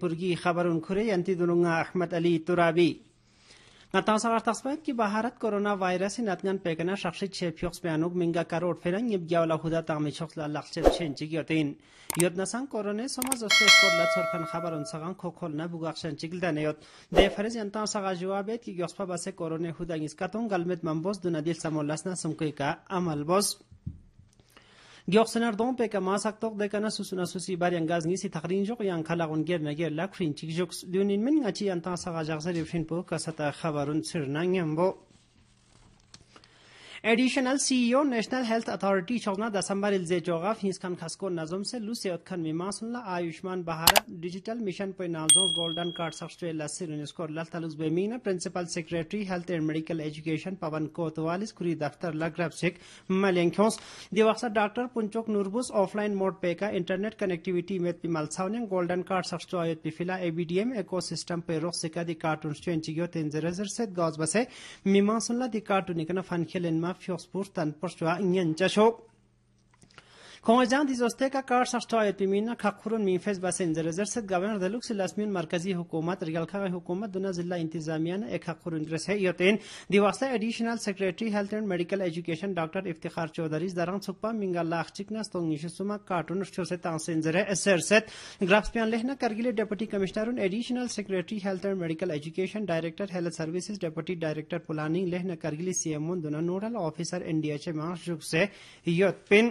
پرگی خبرون کره انتی دلونگا احمد علی ترابی نتاو سوار تخصبایت که بهارت کرونا وایرس نتگن پیکنه شخصی چه پیوخس بیانوگ منگا کروڑ فرنگ یب گیاولا خدا شخص چخص لالخ چه چین تین یود نسان کرونا سوما زسته اسکور لطورکن خبرون سغان کوکول نبوگاخشن چگلدن یود ده فرز جواب سغا جوابیت که گیوخسپا باسه کرونا خودنگیز کتون گلمت منبوز ندیل دیل سمولسنا سمکوی کا عمل بوز Գյուղսնարդոն պեկը մասակտող դեկանը սուսունասուսի բարյան գազնիսի թխրին ժող յան կալաղուն գեր մեգեր լակրին չիկ ժոքս դյունին մեն աջի անտան սաղա ժաղզերի վրին պող կասատա խավարուն ծրնան են բող additional CEO national health authority चौना दसम्बर इल्जे जोगा फीस खन खसको नजम से लुसे उत्खन मिमासुल्ला आयुष्मान बहारा डिजिटल मिशन पे नालजों गोल्डन कार्ड सक्स्टे लस्सी principal secretary health and medical education Pawan कोतवालिस कुरी दफ्तर लग्रब सिख मलेंख्योस दिवासा डॉक्टर पुंचोक नूरबुस ऑफलाइन मोड पे का इंटरनेट कनेक्टिविटी में पिमलसावने गोल्डन कार्ड सक्स्टे आयत पिफिला एबीडीएम इकोसिस्टम पे रोख सिका दी कार्टून स्ट्रेंचियो तेंजरेजर से गौज बसे मिमासुल्ला दी कार्टून फन खेलन 앞이 스포스탄 포스와 인연 자쇼 Konjandiz osteka karşılaştığı pimina kakurun minfez basın rezerset gavner deluk silasmin merkezi hukumat rigalka hukumat duna zilla intizamiyan ek hakurun reshe yoten divasta additional secretary health and medical education dr iftikhar Chaudhary दारां सुपा मिंगाला अखचिकना स्टोंगिश सुमा cartoon से तांसेन जरे एसरसेट ग्राफ्सपियान लेहना करगिले deputy commissioner उन additional secretary health and medical education director health services deputy director planning लेहना करगिले सीएमओ दुना नोडल ऑफिसर एनडीएचए मास से योतपिन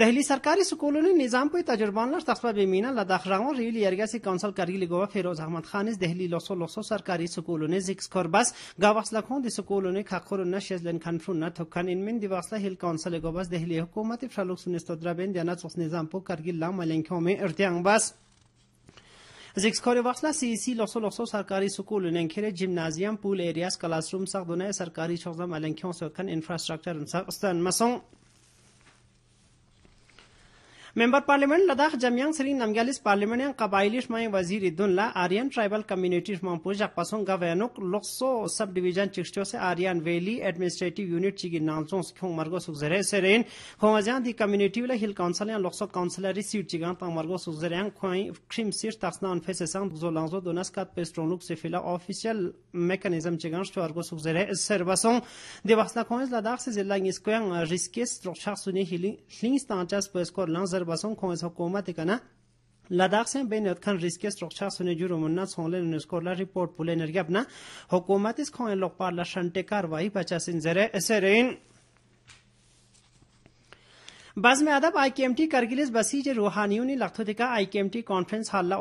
ದೆಹಲಿ ಸರ್ಕಾರಿ ಸ್ಕೂಲುನು ನಿಜಾಂಪುಯ ತಜರ್ಬಾನ್ಲರ್ ತಸ್ಬಬೆ ಮೀನಾ ಲದಾಖ್ ರಾವೋ ರಿವಿಲಿ ಯರ್ಗಸಿ ಕೌನ್ಸಲ್ ಕರಿಲಿ ಗೋವಾ ಫಿರೋಜ್ ಅಹಮದ್ ಖಾನಿಸ್ ದೆಹಲಿ ಲೋಸೋ ಲೋಸೋ ಸರ್ಕಾರಿ ಸ್ಕೂಲುನೆ ಜಿಕ್ಸ್ ಖೋರ್ಬಾಸ್ ಗವಾಸ್ ಲಖೋನ್ ದಿ ಸ್ಕೂಲುನೆ ಖಾಖೋರುನ್ನ ಶೆಜ್ಲನ್ ಖನ್ಫುನ್ನ ಥುಕ್ಕನ್ ಇನ್ಮಿನ್ ದಿವಾಸ್ಲ ಹಿಲ್ ಕೌನ್ಸಲ್ ಗೋಬಾಸ್ ದೆಹಲಿ ಹುಕೂಮತಿ ಫ್ರಲುಕ್ ಸುನಿಸ್ತೋದ್ರಬೆನ್ ದೆನಾ ಚೊಸ್ ನಿಜಾಂಪು ಕರ್ಗಿಲ್ ಲಾಮ್ ಮಲೆಂಖ್ಯೋಮೆ ಇರ್ತಿಯಾಂಗ್ಬಾಸ್ जिक्सखोरे वक्सला सी सी लसो लसो सरकारी स्कूल नेंखेरे जिमनाजियम पूल एरियास क्लासरूम सख दुने सरकारी छोजम अलेंख्यों सखन इंफ्रास्ट्रक्चर सख स्तन मसों मेंबर पार्लियामेंट लद्दाख जमयांग सरी नमग्यालिस पार्लियामेंट कबाइलिश माय वजीर दुनला आर्यन ट्राइबल कम्युनिटी मांपोजा पसों गवैनुक लोकसो सब डिवीजन चिक्सटो से आर्यन वैली एडमिनिस्ट्रेटिव यूनिट चिगी नामसों खियों मर्गो सुगजरे सेरेन खोंगजा दी कम्युनिटी विला हिल काउंसिल या लोकसो काउंसिलरी सीट चिगां मरगो मर्गो सुगजरें खोई क्रिम सीट तासना अनफे सेसां जो लांजो दोनस्कात पेस्ट्रोनुक से फिला ऑफिशियल मेकनिज्म चिगां शोरगो सुगजरे सरबसों देवासना खोंज लद्दाख से जिला इंस्कोयं रिस्केस स्ट्रक्चर सुने हिलिंग स्टांचस पेस्कोर लांजर basonkhon es hukumatikana ladaqsen benot khan riskes rokcha sune juro munna songlen neskorla report pulenergapna hukumatis khon lokparla shante karwai pachasin zere eserein बजम अदब आई के एम टी करगिलिस बसीज रूहानियूनी लखतुतिका I K M T conference हल्ला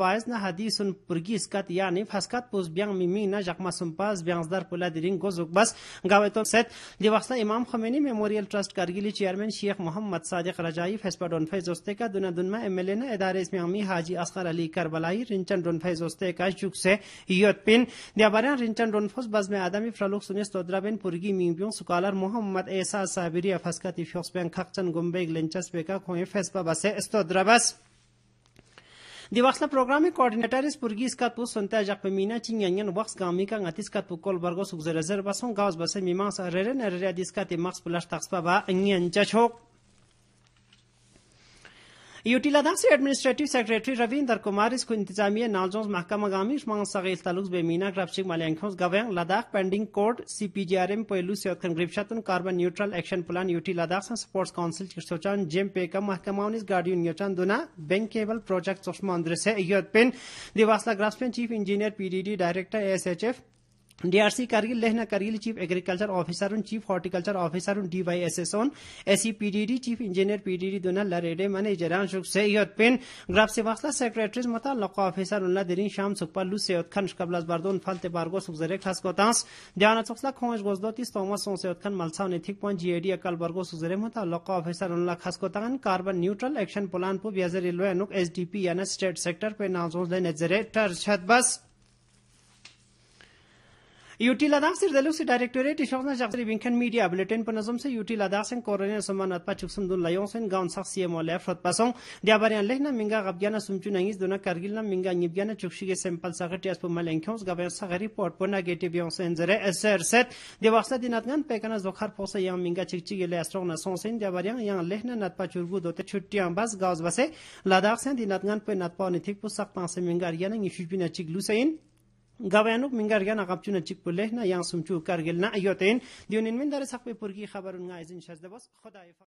वायज न हदीसुन पुरगीसकत यानी फसकत पुस ब्यांग मिमी न जखमा सुम्पास ब्यांगदार पुला दिरिंग गोजुक बस गावेतो सेत दिवसना इमाम खमेनी मेमोरियल ट्रस्ट करगिली चेयरमैन शेख मोहम्मद सादिक रजाई फैसबा डोनफे जोस्ते का दुना दुनमा एम एल ए न इदारे इसमी हाजी असगर अली करबलाई रिंचन डोनफे जोस्ते का जुक से योत पिन दियाबारा रिंचन डोनफोस बज़म अदमी फलूक सुनिस बिन पुरगी मीबियों सुकालर मोहम्मद एसा साबिरी फसकत फ्योस बैंक खक्चन گومبے گلنچس پیکا کھوے فیس پر بس اس تو در यूटी e लदाख से एडमिनिस्ट्रेटिव सेक्रेटरी रविंदर कुमार इसको इंतजामिया नाजोज महकमा गामिश मांग सगेल तलुक बेमीना ग्रपसिक मालियांखोस गवयांग लद्दाख पेंडिंग कोर्ट सीपीजीआरएम पोयलू से ग्रिपशातन carbon neutral action plan UT e Ladakh से स्पोर्ट्स काउंसिल जेम पे पेकम महकमा उन्नीस गार्डियन योचान दुना बैंक केबल प्रोजेक्ट चश्मा अंदर से योत पिन दिवासला ग्रासपेन chief engineer PDD director S H F DRC Kargil लेहना Kargil chief agriculture officer chief horticulture officer उन DYSS on SE PDD chief engineer PDD दोनों लरेडे मने जरान शुक सेयत पेन ग्राफ से वास्ता सेक्रेटरीज मुतलक ऑफिसर उन दिरिन शाम सुकपालु से खान शकबलास बारदोन फलते बारगो जरे खास कोतांस खोज सखला खोंज तोमस सों सेयत मलसा ने थिक पॉइंट जीएडी अकल बारगो मतलब मुतलक ऑफिसर उल्ला खास कोतान कार्बन न्यूट्रल एक्शन प्लान पु एस डी एसडीपी यानी स्टेट सेक्टर पे नाजोज ले नजरे बस यूटी लद्दाख से दलुस डायरेक्टरेट इशोना जक्सरी विंखन मीडिया बुलेटिन पर नजम से यूटी लद्दाख से कोरोना समान अथवा चुक्सम दुन लयों से गांव सख सीएमओ ले फ्रत पासों दियाबारियन लेना मिंगा गबियाना सुमचु नंगिस दोना कारगिल ना मिंगा निबियाना चुक्सी के सैंपल सगटी अस्पो मलेंखोस गबियन सगरी पोर्ट पर नेगेटिव यों से जरे एसआर सेट दिवासा दिन अतगन पेकना जोखर पोसे यां मिंगा चिकची गेले अस्ट्रोंग ना सों से दियाबारियन यां लेना चुरगु दोते छुट्टियां बस गाउस बसे लद्दाख से दिन अतगन पे नतपा नितिक पुसक पासे मिंगा रियाना निशुबिना चिकलुसेन غوانوب منغار يانا غابتونا تشيك بولهنا يان سمتو كارغلنا ايوتين ديونين من دارس حق بورغي خبرون عايزين شاز دباس خداي